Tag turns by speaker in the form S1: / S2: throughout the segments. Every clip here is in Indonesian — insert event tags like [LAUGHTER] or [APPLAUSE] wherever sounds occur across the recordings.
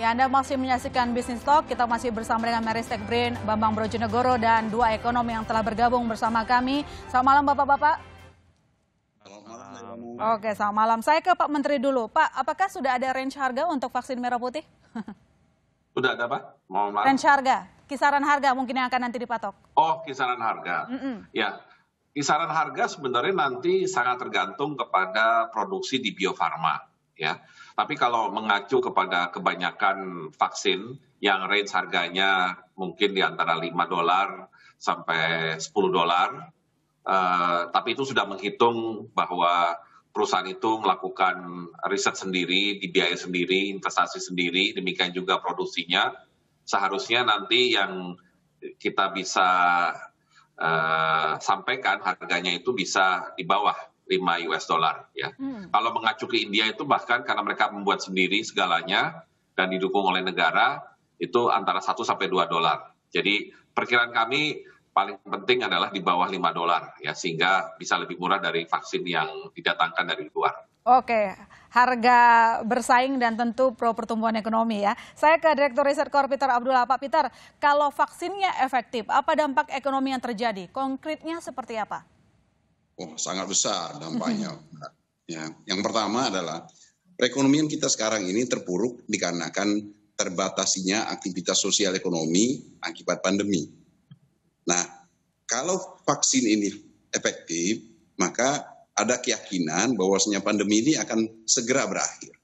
S1: Ya, Anda masih menyaksikan Business Talk. Kita masih bersama dengan Meristek Brain, Bambang Brojonegoro, dan dua ekonom yang telah bergabung bersama kami. Selamat malam, Bapak-Bapak. Anu. Oke, selamat malam. Saya ke Pak Menteri dulu. Pak, apakah sudah ada range harga untuk vaksin merah putih? [LAUGHS]
S2: Sudah ada, Pak. Mohon maaf. Range
S1: harga, kisaran harga mungkin yang akan nanti dipatok.
S2: Oh, kisaran harga. Mm -mm. Ya, kisaran harga sebenarnya nanti sangat tergantung kepada produksi di biofarma ya. Tapi kalau mengacu kepada kebanyakan vaksin yang range harganya mungkin di antara 5 dolar sampai 10 dolar, eh, tapi itu sudah menghitung bahwa perusahaan itu melakukan riset sendiri, dibiayai sendiri, investasi sendiri, demikian juga produksinya. Seharusnya nanti yang kita bisa eh, sampaikan harganya itu bisa di bawah 5 US dollar ya. Hmm. Kalau mengacu ke India itu bahkan karena mereka membuat sendiri segalanya dan didukung oleh negara itu antara 1 sampai 2 dolar. Jadi perkiraan kami paling penting adalah di bawah 5 dolar ya sehingga bisa lebih murah dari vaksin yang didatangkan dari luar.
S1: Oke, harga bersaing dan tentu pro pertumbuhan ekonomi ya. Saya ke Direktur Riset Kor Peter Abdullah. Pak Peter, kalau vaksinnya efektif, apa dampak ekonomi yang terjadi? Konkretnya seperti apa?
S3: Oh, sangat besar dampaknya. Mm-hmm. ya. Yang pertama adalah perekonomian kita sekarang ini terpuruk dikarenakan terbatasinya aktivitas sosial ekonomi akibat pandemi. Nah, kalau vaksin ini efektif, maka ada keyakinan bahwasanya pandemi ini akan segera berakhir.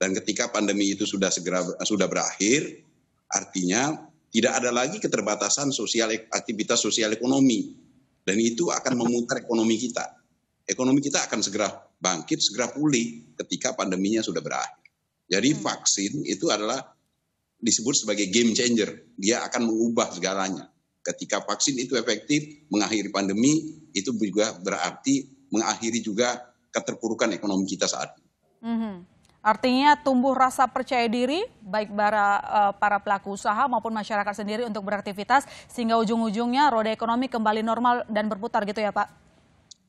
S3: Dan ketika pandemi itu sudah segera sudah berakhir, artinya tidak ada lagi keterbatasan sosial aktivitas sosial ekonomi dan itu akan memutar ekonomi kita. Ekonomi kita akan segera bangkit, segera pulih ketika pandeminya sudah berakhir. Jadi hmm. vaksin itu adalah disebut sebagai game changer. Dia akan mengubah segalanya. Ketika vaksin itu efektif mengakhiri pandemi, itu juga berarti mengakhiri juga keterpurukan ekonomi kita saat ini.
S1: Mm -hmm. Artinya tumbuh rasa percaya diri baik para eh, para pelaku usaha maupun masyarakat sendiri untuk beraktivitas sehingga ujung-ujungnya roda ekonomi kembali normal dan berputar gitu ya Pak.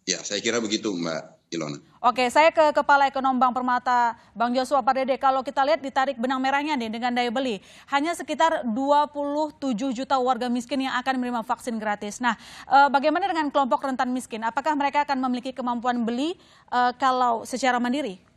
S3: Ya, saya kira begitu Mbak Ilona.
S1: Oke, saya ke Kepala Ekonom Bank Permata, Bang Joshua Pardede. Kalau kita lihat ditarik benang merahnya nih dengan daya beli, hanya sekitar 27 juta warga miskin yang akan menerima vaksin gratis. Nah, eh, bagaimana dengan kelompok rentan miskin? Apakah mereka akan memiliki kemampuan beli eh, kalau secara mandiri?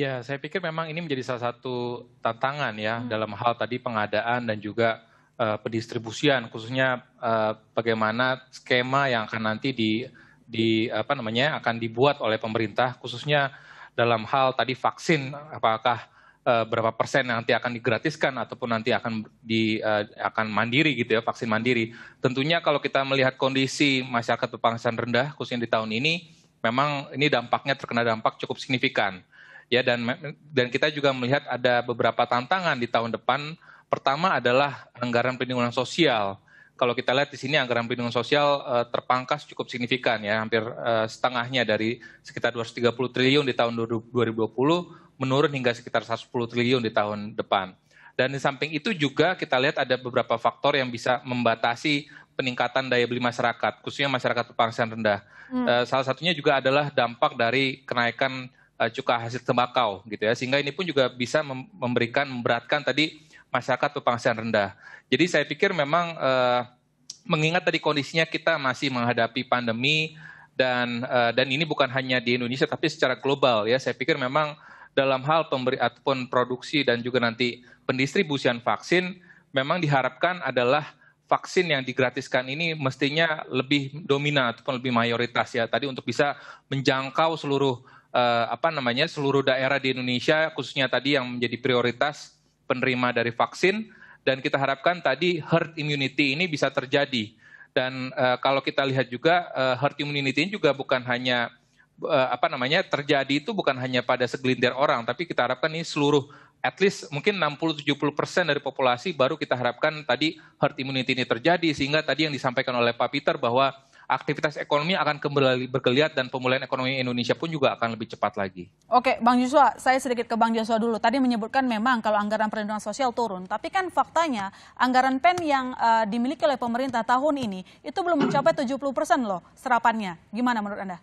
S4: Ya, saya pikir memang ini menjadi salah satu tantangan ya hmm. dalam hal tadi pengadaan dan juga uh, pendistribusian khususnya uh, bagaimana skema yang akan nanti di di apa namanya akan dibuat oleh pemerintah khususnya dalam hal tadi vaksin apakah eh, berapa persen yang nanti akan digratiskan ataupun nanti akan di uh, akan mandiri gitu ya vaksin mandiri. Tentunya kalau kita melihat kondisi masyarakat berpenghasilan rendah khususnya di tahun ini memang ini dampaknya terkena dampak cukup signifikan ya dan dan kita juga melihat ada beberapa tantangan di tahun depan. Pertama adalah anggaran perlindungan sosial. Kalau kita lihat di sini anggaran perlindungan sosial uh, terpangkas cukup signifikan ya, hampir uh, setengahnya dari sekitar 230 triliun di tahun 2020 menurun hingga sekitar 110 triliun di tahun depan. Dan di samping itu juga kita lihat ada beberapa faktor yang bisa membatasi peningkatan daya beli masyarakat, khususnya masyarakat berpenghasilan rendah. Hmm. Eh, salah satunya juga adalah dampak dari kenaikan Eh, cukai hasil tembakau gitu ya sehingga ini pun juga bisa memberikan memberatkan tadi masyarakat berpenghasilan rendah. Jadi saya pikir memang eh, mengingat tadi kondisinya kita masih menghadapi pandemi dan eh, dan ini bukan hanya di Indonesia tapi secara global ya saya pikir memang dalam hal pemberi ataupun produksi dan juga nanti pendistribusian vaksin memang diharapkan adalah vaksin yang digratiskan ini mestinya lebih dominan ataupun lebih mayoritas ya tadi untuk bisa menjangkau seluruh eh, apa namanya seluruh daerah di Indonesia khususnya tadi yang menjadi prioritas penerima dari vaksin dan kita harapkan tadi herd immunity ini bisa terjadi dan eh, kalau kita lihat juga eh, herd immunity ini juga bukan hanya eh, apa namanya terjadi itu bukan hanya pada segelintir orang tapi kita harapkan ini seluruh at least mungkin 60-70% dari populasi baru kita harapkan tadi herd immunity ini terjadi sehingga tadi yang disampaikan oleh Pak Peter bahwa aktivitas ekonomi akan kembali bergeliat dan pemulihan ekonomi Indonesia pun juga akan lebih cepat lagi.
S1: Oke, Bang Joshua, saya sedikit ke Bang Joshua dulu. Tadi menyebutkan memang kalau anggaran perlindungan sosial turun, tapi kan faktanya anggaran PEN yang uh, dimiliki oleh pemerintah tahun ini itu belum mencapai 70 persen loh serapannya. Gimana menurut Anda?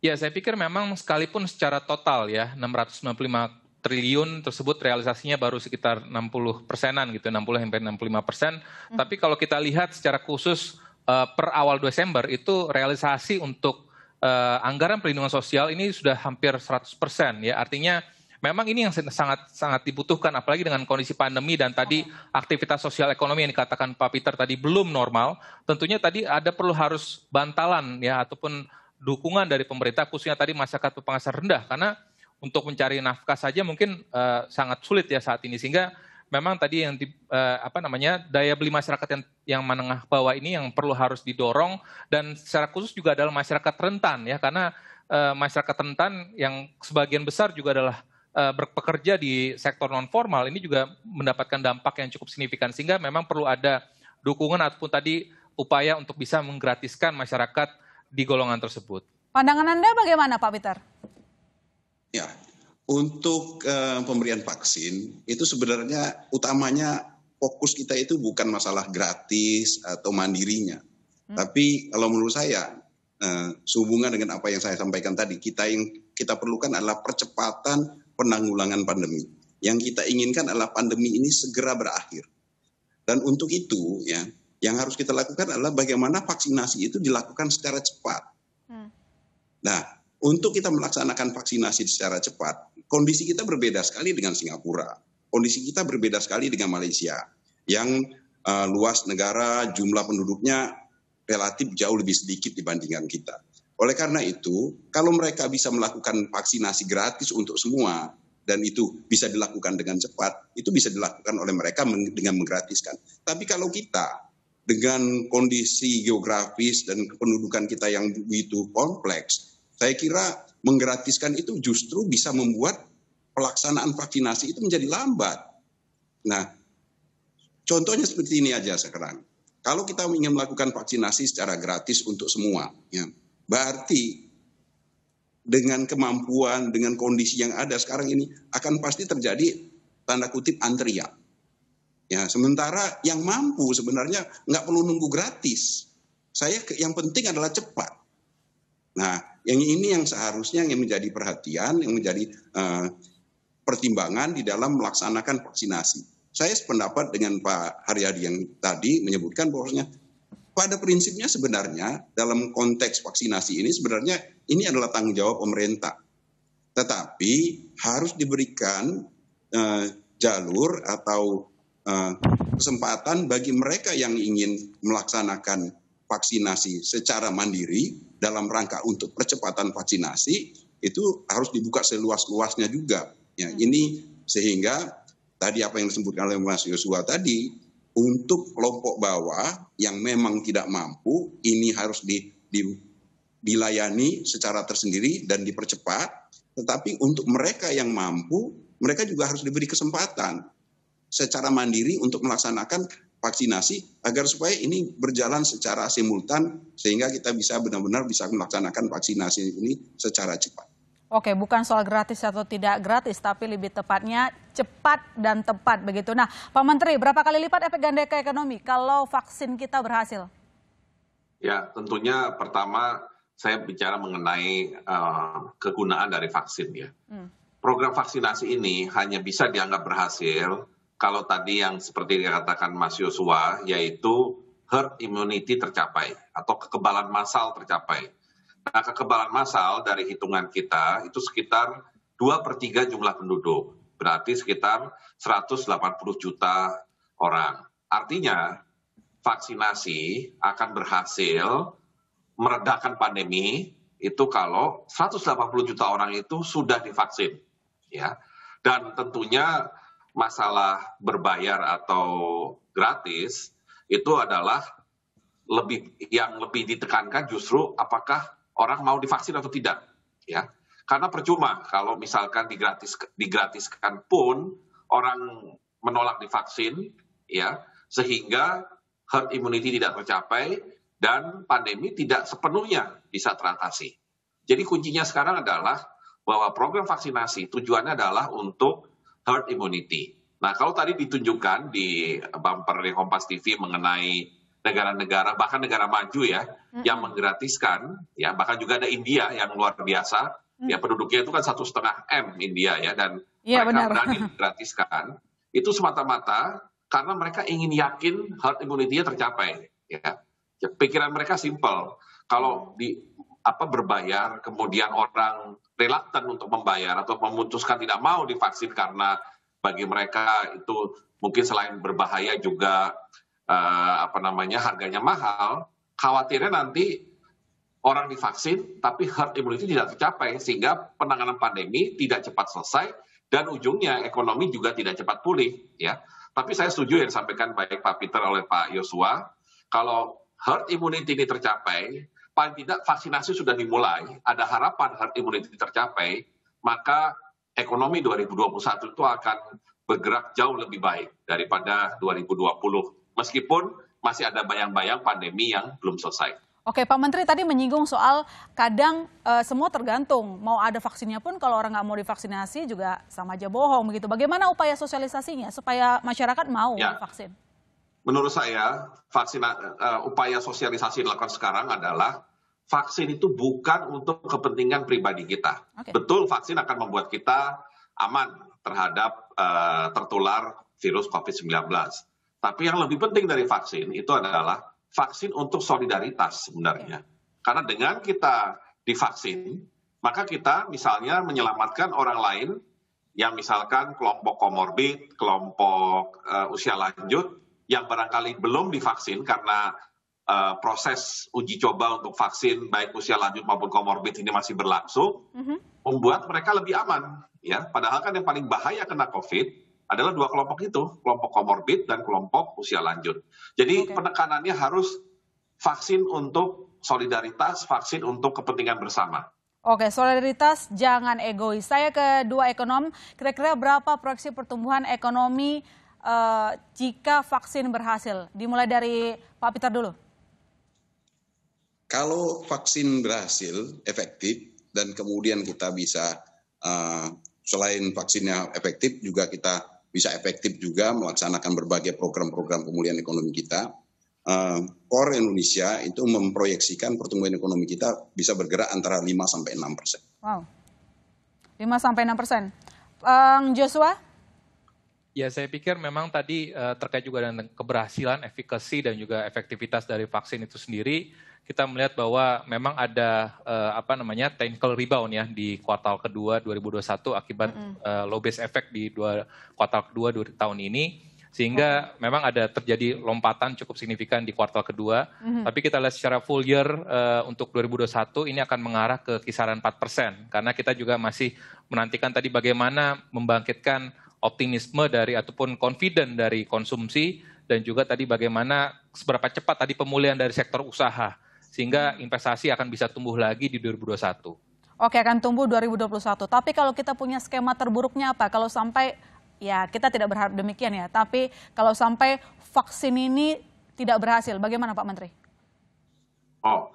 S4: Ya, saya pikir memang sekalipun secara total ya 695 triliun tersebut realisasinya baru sekitar 60 persenan gitu, 60 sampai 65 persen. Hmm. Tapi kalau kita lihat secara khusus uh, per awal Desember itu realisasi untuk uh, anggaran perlindungan sosial ini sudah hampir 100% persen ya. Artinya memang ini yang sangat sangat dibutuhkan apalagi dengan kondisi pandemi dan tadi iya. aktivitas sosial ekonomi yang dikatakan Pak Peter tadi belum normal. Tentunya tadi ada perlu harus bantalan ya ataupun dukungan dari pemerintah khususnya tadi masyarakat berpenghasilan rendah karena untuk mencari nafkah saja mungkin uh, sangat sulit ya saat ini sehingga memang tadi yang di, uh, apa namanya daya beli masyarakat yang yang menengah bawah ini yang perlu harus didorong dan secara khusus juga adalah masyarakat rentan ya karena uh, masyarakat rentan yang sebagian besar juga adalah eh, berpekerja di sektor non formal ini juga mendapatkan dampak yang cukup signifikan sehingga memang perlu ada dukungan ataupun tadi upaya untuk bisa menggratiskan masyarakat di golongan tersebut.
S1: Pandangan Anda bagaimana Pak Peter?
S3: Ya, untuk uh, pemberian vaksin itu sebenarnya utamanya fokus kita itu bukan masalah gratis atau mandirinya. Hmm. Tapi kalau menurut saya uh, sehubungan dengan apa yang saya sampaikan tadi, kita yang kita perlukan adalah percepatan penanggulangan pandemi. Yang kita inginkan adalah pandemi ini segera berakhir. Dan untuk itu ya, yang harus kita lakukan adalah bagaimana vaksinasi itu dilakukan secara cepat. Hmm. Nah, untuk kita melaksanakan vaksinasi secara cepat, Kondisi kita berbeda sekali dengan Singapura. Kondisi kita berbeda sekali dengan Malaysia yang uh, luas negara, jumlah penduduknya relatif jauh lebih sedikit dibandingkan kita. Oleh karena itu, kalau mereka bisa melakukan vaksinasi gratis untuk semua dan itu bisa dilakukan dengan cepat, itu bisa dilakukan oleh mereka dengan menggratiskan. Tapi kalau kita dengan kondisi geografis dan kependudukan kita yang begitu kompleks, saya kira menggratiskan itu justru bisa membuat pelaksanaan vaksinasi itu menjadi lambat. Nah, contohnya seperti ini aja sekarang. Kalau kita ingin melakukan vaksinasi secara gratis untuk semua, ya, berarti dengan kemampuan, dengan kondisi yang ada sekarang ini akan pasti terjadi tanda kutip antrian. Ya, sementara yang mampu sebenarnya nggak perlu nunggu gratis. Saya yang penting adalah cepat. Nah, yang ini yang seharusnya yang menjadi perhatian, yang menjadi uh, pertimbangan di dalam melaksanakan vaksinasi. Saya sependapat dengan Pak Haryadi yang tadi menyebutkan bahwasanya pada prinsipnya sebenarnya dalam konteks vaksinasi ini sebenarnya ini adalah tanggung jawab pemerintah. Tetapi harus diberikan uh, jalur atau uh, kesempatan bagi mereka yang ingin melaksanakan vaksinasi secara mandiri dalam rangka untuk percepatan vaksinasi itu harus dibuka seluas-luasnya juga. Ya, hmm. ini sehingga tadi apa yang disebutkan oleh Mas Yosua tadi untuk kelompok bawah yang memang tidak mampu ini harus di, di, dilayani secara tersendiri dan dipercepat. Tetapi untuk mereka yang mampu, mereka juga harus diberi kesempatan secara mandiri untuk melaksanakan vaksinasi agar supaya ini berjalan secara simultan sehingga kita bisa benar-benar bisa melaksanakan vaksinasi ini secara cepat.
S1: Oke, bukan soal gratis atau tidak gratis, tapi lebih tepatnya cepat dan tepat begitu. Nah, Pak Menteri, berapa kali lipat efek ganda ke ekonomi kalau vaksin kita berhasil?
S2: Ya, tentunya pertama saya bicara mengenai uh, kegunaan dari vaksin ya. Hmm. Program vaksinasi ini hanya bisa dianggap berhasil kalau tadi yang seperti dikatakan Mas Yosua, yaitu herd immunity tercapai atau kekebalan massal tercapai. Nah, kekebalan massal dari hitungan kita itu sekitar 2 per 3 jumlah penduduk. Berarti sekitar 180 juta orang. Artinya, vaksinasi akan berhasil meredakan pandemi itu kalau 180 juta orang itu sudah divaksin. ya. Dan tentunya masalah berbayar atau gratis itu adalah lebih yang lebih ditekankan justru apakah orang mau divaksin atau tidak ya karena percuma kalau misalkan digratis digratiskan pun orang menolak divaksin ya sehingga herd immunity tidak tercapai dan pandemi tidak sepenuhnya bisa teratasi. Jadi kuncinya sekarang adalah bahwa program vaksinasi tujuannya adalah untuk herd immunity. Nah, kalau tadi ditunjukkan di bumper di Kompas TV mengenai negara-negara bahkan negara maju ya hmm yang menggratiskan ya bahkan juga ada India yang luar biasa hmm ya penduduknya itu kan satu setengah m India ya dan
S1: yeah, mereka benar. berani [LAUGHS]
S2: menggratiskan itu semata-mata karena mereka ingin yakin herd immunity-nya tercapai ya. pikiran mereka simpel. kalau di apa berbayar, kemudian orang reluctant untuk membayar atau memutuskan tidak mau divaksin karena bagi mereka itu mungkin selain berbahaya juga eh, apa namanya harganya mahal, khawatirnya nanti orang divaksin tapi herd immunity tidak tercapai sehingga penanganan pandemi tidak cepat selesai dan ujungnya ekonomi juga tidak cepat pulih ya. Tapi saya setuju yang disampaikan baik Pak Peter oleh Pak Yosua kalau herd immunity ini tercapai paling tidak vaksinasi sudah dimulai, ada harapan herd immunity tercapai, maka ekonomi 2021 itu akan bergerak jauh lebih baik daripada 2020. Meskipun masih ada bayang-bayang pandemi yang belum selesai.
S1: Oke, Pak Menteri tadi menyinggung soal kadang e, semua tergantung mau ada vaksinnya pun kalau orang nggak mau divaksinasi juga sama aja bohong begitu. Bagaimana upaya sosialisasinya supaya masyarakat mau ya. divaksin?
S2: menurut saya vaksin uh, eh, upaya sosialisasi dilakukan sekarang adalah vaksin itu bukan untuk kepentingan pribadi kita. Okay. Betul vaksin akan membuat kita aman terhadap uh, tertular virus COVID-19. Tapi yang lebih penting dari vaksin itu adalah vaksin untuk solidaritas sebenarnya. Okay. Karena dengan kita divaksin, maka kita misalnya menyelamatkan orang lain yang misalkan kelompok komorbid, kelompok uh, usia lanjut yang barangkali belum divaksin karena uh, proses uji coba untuk vaksin baik usia lanjut maupun komorbid ini masih berlangsung, mm -hmm. membuat mereka lebih aman. Ya, padahal kan yang paling bahaya kena COVID adalah dua kelompok itu, kelompok komorbid dan kelompok usia lanjut. Jadi okay. penekanannya harus vaksin untuk solidaritas, vaksin untuk kepentingan bersama.
S1: Oke, solidaritas jangan egois. Saya ke dua ekonom, kira-kira berapa proyeksi pertumbuhan ekonomi uh, jika vaksin berhasil? Dimulai dari Pak Peter dulu.
S3: Kalau vaksin berhasil, efektif, dan kemudian kita bisa uh, selain vaksinnya efektif, juga kita bisa efektif juga melaksanakan berbagai program-program pemulihan ekonomi kita. Uh, eh, core Indonesia itu memproyeksikan pertumbuhan ekonomi kita bisa bergerak antara 5 sampai 6 persen.
S1: Wow, 5 sampai 6 persen. Um, Joshua,
S4: Ya, saya pikir memang tadi uh, terkait juga dengan keberhasilan, efikasi dan juga efektivitas dari vaksin itu sendiri, kita melihat bahwa memang ada uh, apa namanya technical rebound ya di kuartal kedua 2021 akibat mm -hmm. uh, low base effect di dua kuartal kedua dua tahun ini sehingga -hmm. memang ada terjadi lompatan cukup signifikan di kuartal kedua. Mm -hmm. Tapi kita lihat secara full year uh, untuk 2021 ini akan mengarah ke kisaran 4% persen karena kita juga masih menantikan tadi bagaimana membangkitkan optimisme dari ataupun confident dari konsumsi dan juga tadi bagaimana seberapa cepat tadi pemulihan dari sektor usaha sehingga hmm. investasi akan bisa tumbuh lagi di 2021.
S1: Oke, akan tumbuh 2021. Tapi kalau kita punya skema terburuknya apa? Kalau sampai ya kita tidak berharap demikian ya, tapi kalau sampai vaksin ini tidak berhasil, bagaimana Pak Menteri?
S2: Oh,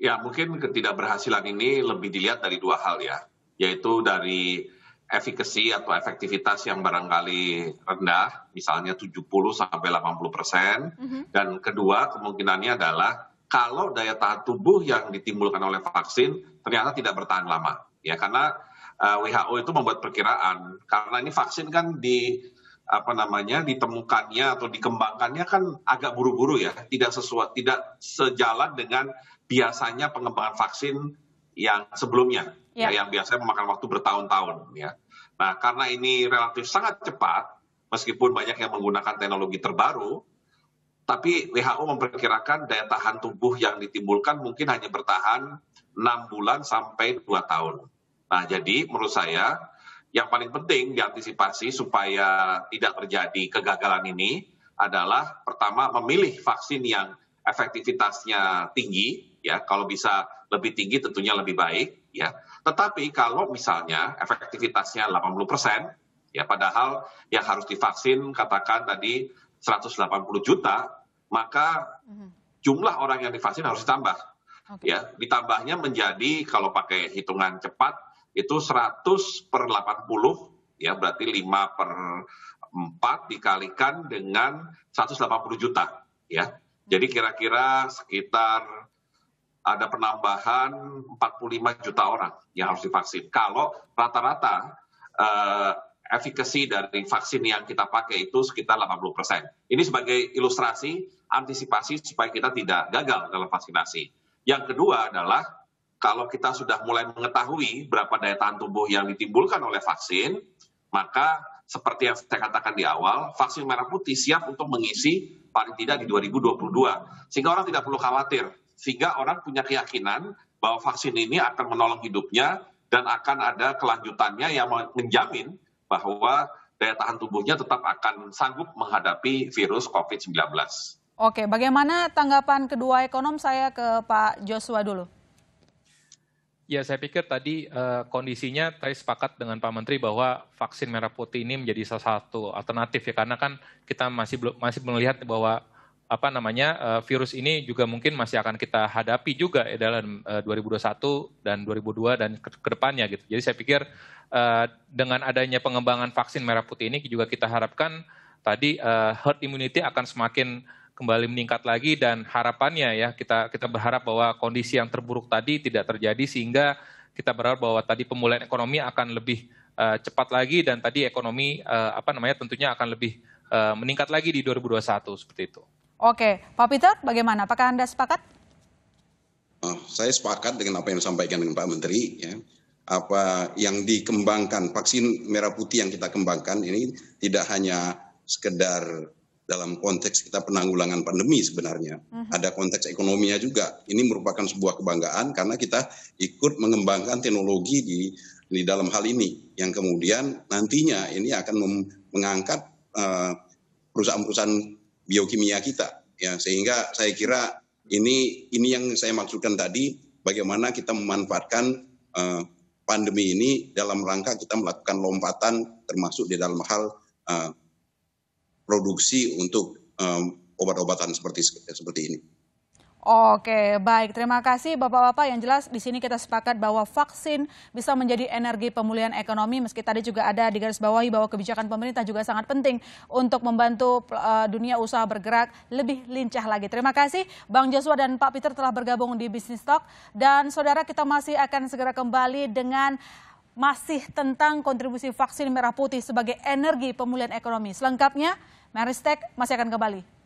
S2: ya mungkin ketidakberhasilan ini lebih dilihat dari dua hal ya, yaitu dari efikasi atau efektivitas yang barangkali rendah, misalnya 70 sampai 80 persen. Mm -hmm. Dan kedua kemungkinannya adalah kalau daya tahan tubuh yang ditimbulkan oleh vaksin ternyata tidak bertahan lama, ya karena uh, eh, WHO itu membuat perkiraan karena ini vaksin kan di apa namanya ditemukannya atau dikembangkannya kan agak buru-buru ya, tidak sesuai, tidak sejalan dengan biasanya pengembangan vaksin yang sebelumnya, ya, yang biasanya memakan waktu bertahun-tahun. Ya. Nah, karena ini relatif sangat cepat, meskipun banyak yang menggunakan teknologi terbaru, tapi WHO memperkirakan daya tahan tubuh yang ditimbulkan mungkin hanya bertahan 6 bulan sampai 2 tahun. Nah, jadi menurut saya yang paling penting diantisipasi supaya tidak terjadi kegagalan ini adalah pertama memilih vaksin yang efektivitasnya tinggi ya kalau bisa lebih tinggi tentunya lebih baik ya tetapi kalau misalnya efektivitasnya 80% ya padahal yang harus divaksin katakan tadi 180 juta maka mhm. jumlah orang yang divaksin harus ditambah okay. ya ditambahnya menjadi kalau pakai hitungan cepat itu 100 per 80 ya berarti 5 per 4 dikalikan dengan 180 juta ya jadi kira kira sekitar ada penambahan 45 juta orang yang harus divaksin. Kalau rata-rata eh, efikasi dari vaksin yang kita pakai itu sekitar 80 persen. Ini sebagai ilustrasi, antisipasi supaya kita tidak gagal dalam vaksinasi. Yang kedua adalah kalau kita sudah mulai mengetahui berapa daya tahan tubuh yang ditimbulkan oleh vaksin, maka seperti yang saya katakan di awal, vaksin merah putih siap untuk mengisi paling tidak di 2022. Sehingga orang tidak perlu khawatir. Sehingga orang punya keyakinan bahwa vaksin ini akan menolong hidupnya dan akan ada kelanjutannya yang menjamin bahwa daya tahan tubuhnya tetap akan sanggup menghadapi virus COVID-19.
S1: Oke, bagaimana tanggapan kedua ekonom saya ke Pak Joshua dulu?
S4: Ya, saya pikir tadi uh, kondisinya tadi sepakat dengan Pak Menteri bahwa vaksin merah putih ini menjadi salah satu alternatif ya karena kan kita masih belum masih melihat bahwa apa namanya uh, virus ini juga mungkin masih akan kita hadapi juga ya, dalam eh, uh, 2021 dan 2002 dan ke, kedepannya gitu. Jadi saya pikir uh, dengan adanya pengembangan vaksin merah putih ini juga kita harapkan tadi uh, herd immunity akan semakin kembali meningkat lagi dan harapannya ya kita kita berharap bahwa kondisi yang terburuk tadi tidak terjadi sehingga kita berharap bahwa tadi pemulihan ekonomi akan lebih uh, cepat lagi dan tadi ekonomi uh, apa namanya tentunya akan lebih uh, meningkat lagi di 2021 seperti itu.
S1: Oke, Pak Peter, bagaimana? Apakah Anda sepakat?
S4: Saya sepakat
S3: dengan apa yang disampaikan dengan Pak Menteri ya apa yang dikembangkan vaksin merah putih yang kita kembangkan ini tidak hanya sekedar dalam konteks kita penanggulangan pandemi sebenarnya. Uh-huh. Ada konteks ekonominya juga. Ini merupakan sebuah kebanggaan karena kita ikut mengembangkan teknologi di di dalam hal ini yang kemudian nantinya ini akan mengangkat eh, perusahaan-perusahaan biokimia kita ya sehingga saya kira ini ini yang saya maksudkan tadi bagaimana kita memanfaatkan uh, pandemi ini dalam rangka kita melakukan lompatan termasuk di dalam hal uh, produksi untuk um, obat-obatan seperti seperti ini.
S1: Oke, baik. Terima kasih Bapak-Bapak. Yang jelas di sini kita sepakat bahwa vaksin bisa menjadi energi pemulihan ekonomi meski tadi juga ada di garis bawahi bahwa kebijakan pemerintah juga sangat penting untuk membantu e, dunia usaha bergerak lebih lincah lagi. Terima kasih Bang Joshua dan Pak Peter telah bergabung di Business Talk dan saudara kita masih akan segera kembali dengan masih tentang kontribusi vaksin merah putih sebagai energi pemulihan ekonomi. Selengkapnya, Meristek masih akan kembali.